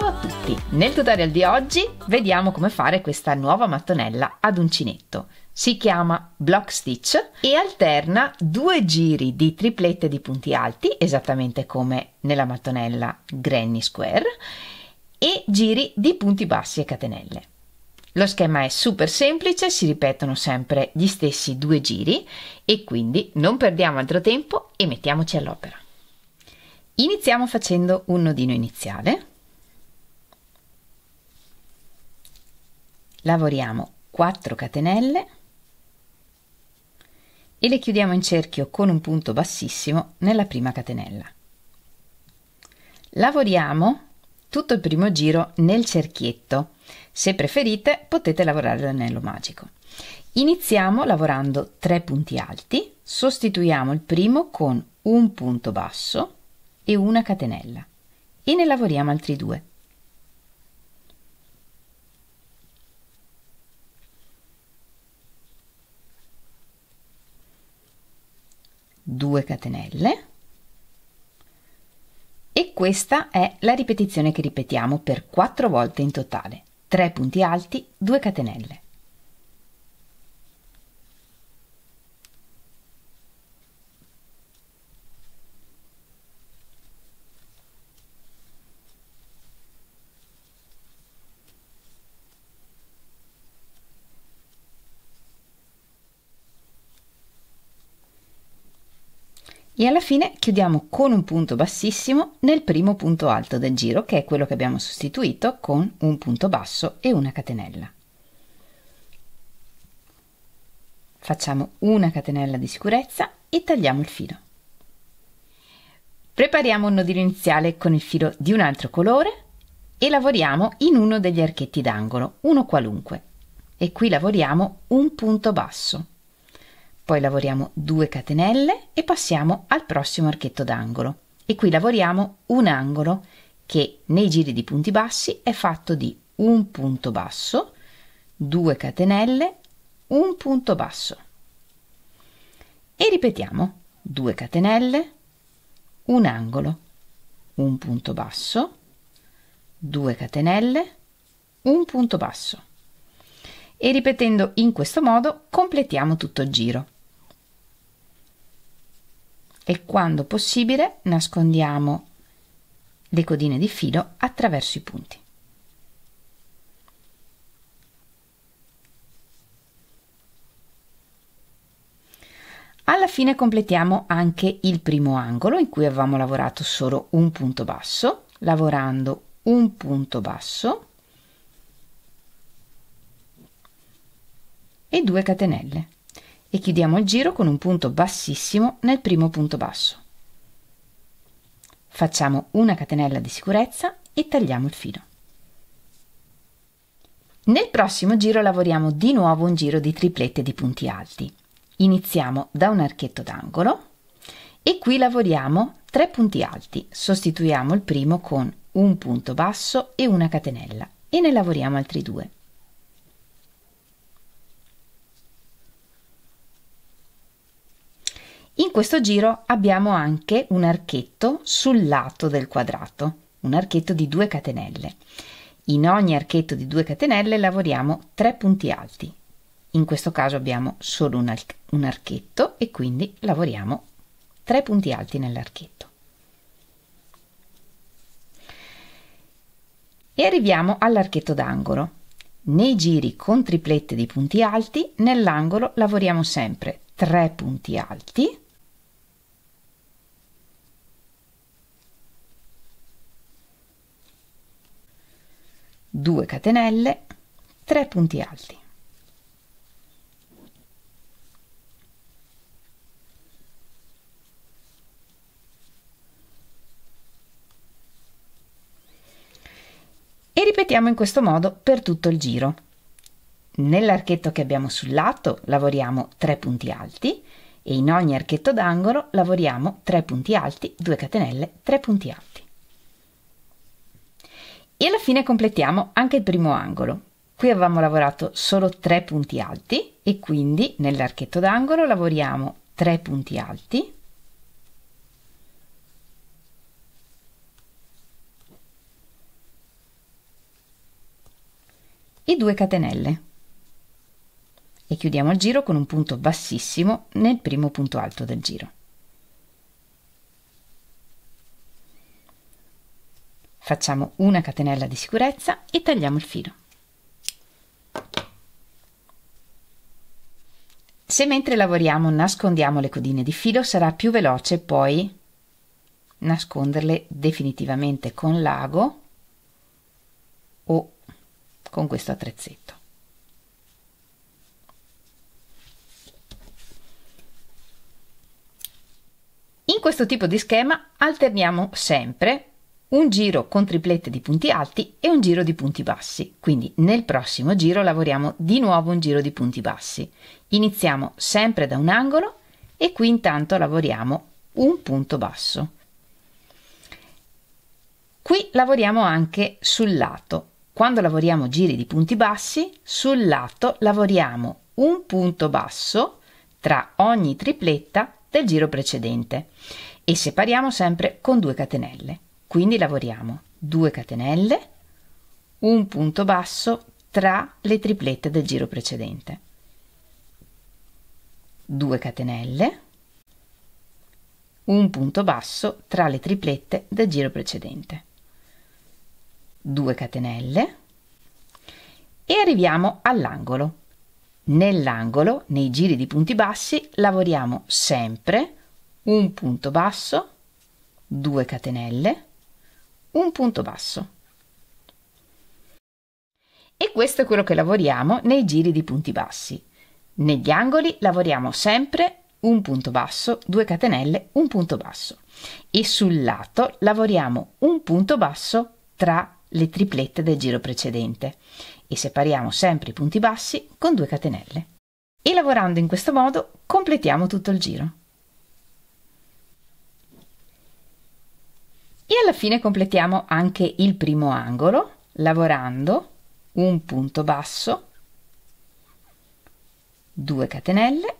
Ciao a tutti! Nel tutorial di oggi vediamo come fare questa nuova mattonella ad uncinetto. Si chiama block stitch e alterna due giri di triplette di punti alti, esattamente come nella mattonella granny square, e giri di punti bassi e catenelle. Lo schema è super semplice, si ripetono sempre gli stessi due giri e quindi non perdiamo altro tempo e mettiamoci all'opera. Iniziamo facendo un nodino iniziale lavoriamo 4 catenelle e le chiudiamo in cerchio con un punto bassissimo nella prima catenella. Lavoriamo tutto il primo giro nel cerchietto. Se preferite potete lavorare l'anello magico. Iniziamo lavorando 3 punti alti, sostituiamo il primo con un punto basso e una catenella e ne lavoriamo altri due. 2 catenelle e questa è la ripetizione che ripetiamo per 4 volte in totale 3 punti alti 2 catenelle e alla fine chiudiamo con un punto bassissimo nel primo punto alto del giro che è quello che abbiamo sostituito con un punto basso e una catenella. Facciamo una catenella di sicurezza e tagliamo il filo. Prepariamo un nodino iniziale con il filo di un altro colore e lavoriamo in uno degli archetti d'angolo, uno qualunque. E qui lavoriamo un punto basso poi lavoriamo 2 catenelle e passiamo al prossimo archetto d'angolo e qui lavoriamo un angolo che nei giri di punti bassi è fatto di un punto basso 2 catenelle un punto basso e ripetiamo 2 catenelle un angolo un punto basso 2 catenelle un punto basso e ripetendo in questo modo completiamo tutto il giro e quando possibile nascondiamo le codine di filo attraverso i punti. Alla fine completiamo anche il primo angolo in cui avevamo lavorato solo un punto basso, lavorando un punto basso e due catenelle e chiudiamo il giro con un punto bassissimo nel primo punto basso. Facciamo una catenella di sicurezza e tagliamo il filo. Nel prossimo giro lavoriamo di nuovo un giro di triplette di punti alti. Iniziamo da un archetto d'angolo e qui lavoriamo 3 punti alti, sostituiamo il primo con un punto basso e una catenella e ne lavoriamo altri due. In questo giro abbiamo anche un archetto sul lato del quadrato, un archetto di due catenelle. In ogni archetto di due catenelle lavoriamo tre punti alti. In questo caso abbiamo solo un, arch un archetto e quindi lavoriamo tre punti alti nell'archetto. E arriviamo all'archetto d'angolo. Nei giri con triplette di punti alti, nell'angolo lavoriamo sempre 3 punti alti 2 catenelle, 3 punti alti. E ripetiamo in questo modo per tutto il giro. Nell'archetto che abbiamo sul lato lavoriamo 3 punti alti e in ogni archetto d'angolo lavoriamo 3 punti alti, 2 catenelle, 3 punti alti. E alla fine completiamo anche il primo angolo. Qui avevamo lavorato solo tre punti alti e quindi nell'archetto d'angolo lavoriamo 3 punti alti e 2 catenelle e chiudiamo il giro con un punto bassissimo nel primo punto alto del giro. Facciamo una catenella di sicurezza e tagliamo il filo. Se mentre lavoriamo nascondiamo le codine di filo sarà più veloce poi nasconderle definitivamente con l'ago o con questo attrezzetto. In questo tipo di schema alterniamo sempre un giro con triplette di punti alti e un giro di punti bassi. Quindi nel prossimo giro lavoriamo di nuovo un giro di punti bassi. Iniziamo sempre da un angolo e qui intanto lavoriamo un punto basso. Qui lavoriamo anche sul lato. Quando lavoriamo giri di punti bassi, sul lato lavoriamo un punto basso tra ogni tripletta del giro precedente e separiamo sempre con due catenelle. Quindi lavoriamo 2 catenelle, un punto basso tra le triplette del giro precedente. 2 catenelle, un punto basso tra le triplette del giro precedente. 2 catenelle e arriviamo all'angolo. Nell'angolo, nei giri di punti bassi, lavoriamo sempre un punto basso, 2 catenelle, un punto basso. E questo è quello che lavoriamo nei giri di punti bassi. Negli angoli lavoriamo sempre un punto basso, 2 catenelle, un punto basso. E sul lato lavoriamo un punto basso tra le triplette del giro precedente e separiamo sempre i punti bassi con 2 catenelle. E lavorando in questo modo completiamo tutto il giro. E alla fine completiamo anche il primo angolo lavorando un punto basso, 2 catenelle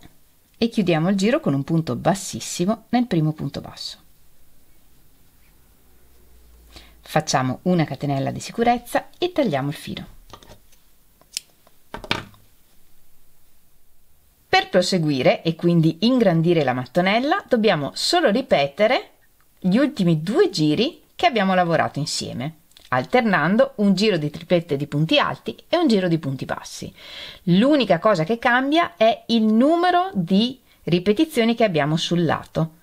e chiudiamo il giro con un punto bassissimo nel primo punto basso. Facciamo una catenella di sicurezza e tagliamo il filo. Per proseguire e quindi ingrandire la mattonella dobbiamo solo ripetere gli ultimi due giri che abbiamo lavorato insieme alternando un giro di triplette di punti alti e un giro di punti bassi. L'unica cosa che cambia è il numero di ripetizioni che abbiamo sul lato.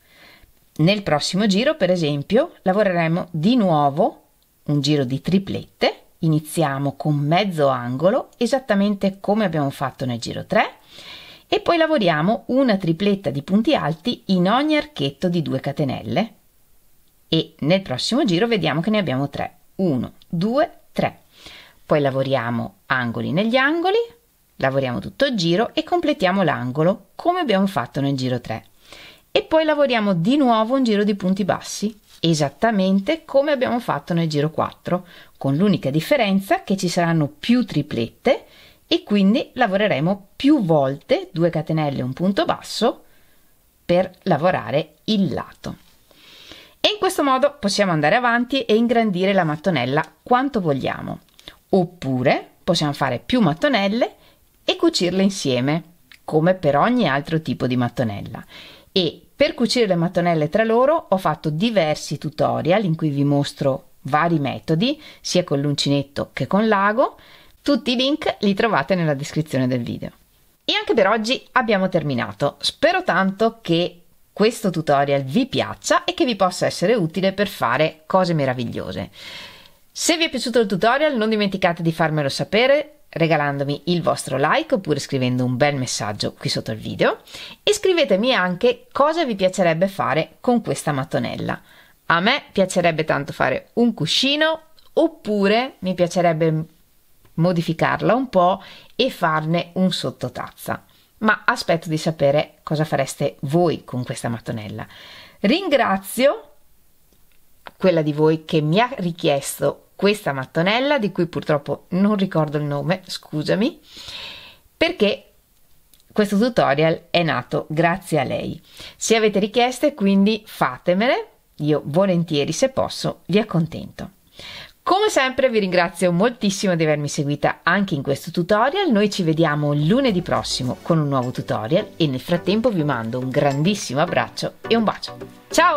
Nel prossimo giro, per esempio, lavoreremo di nuovo un giro di triplette, iniziamo con mezzo angolo, esattamente come abbiamo fatto nel giro 3, e poi lavoriamo una tripletta di punti alti in ogni archetto di due catenelle e nel prossimo giro vediamo che ne abbiamo 3 1 2 3 poi lavoriamo angoli negli angoli lavoriamo tutto il giro e completiamo l'angolo come abbiamo fatto nel giro 3 e poi lavoriamo di nuovo un giro di punti bassi esattamente come abbiamo fatto nel giro 4 con l'unica differenza che ci saranno più triplette e quindi lavoreremo più volte 2 catenelle un punto basso per lavorare il lato questo modo possiamo andare avanti e ingrandire la mattonella quanto vogliamo. Oppure possiamo fare più mattonelle e cucirle insieme, come per ogni altro tipo di mattonella. E per cucire le mattonelle tra loro ho fatto diversi tutorial in cui vi mostro vari metodi, sia con l'uncinetto che con l'ago. Tutti i link li trovate nella descrizione del video. E anche per oggi abbiamo terminato. Spero tanto che questo tutorial vi piaccia e che vi possa essere utile per fare cose meravigliose. Se vi è piaciuto il tutorial non dimenticate di farmelo sapere regalandomi il vostro like oppure scrivendo un bel messaggio qui sotto il video e scrivetemi anche cosa vi piacerebbe fare con questa mattonella. A me piacerebbe tanto fare un cuscino oppure mi piacerebbe modificarla un po' e farne un sottotazza ma aspetto di sapere cosa fareste voi con questa mattonella. Ringrazio quella di voi che mi ha richiesto questa mattonella, di cui purtroppo non ricordo il nome, scusami, perché questo tutorial è nato grazie a lei. Se avete richieste, quindi fatemele, io volentieri se posso vi accontento. Come sempre vi ringrazio moltissimo di avermi seguita anche in questo tutorial, noi ci vediamo lunedì prossimo con un nuovo tutorial e nel frattempo vi mando un grandissimo abbraccio e un bacio. Ciao!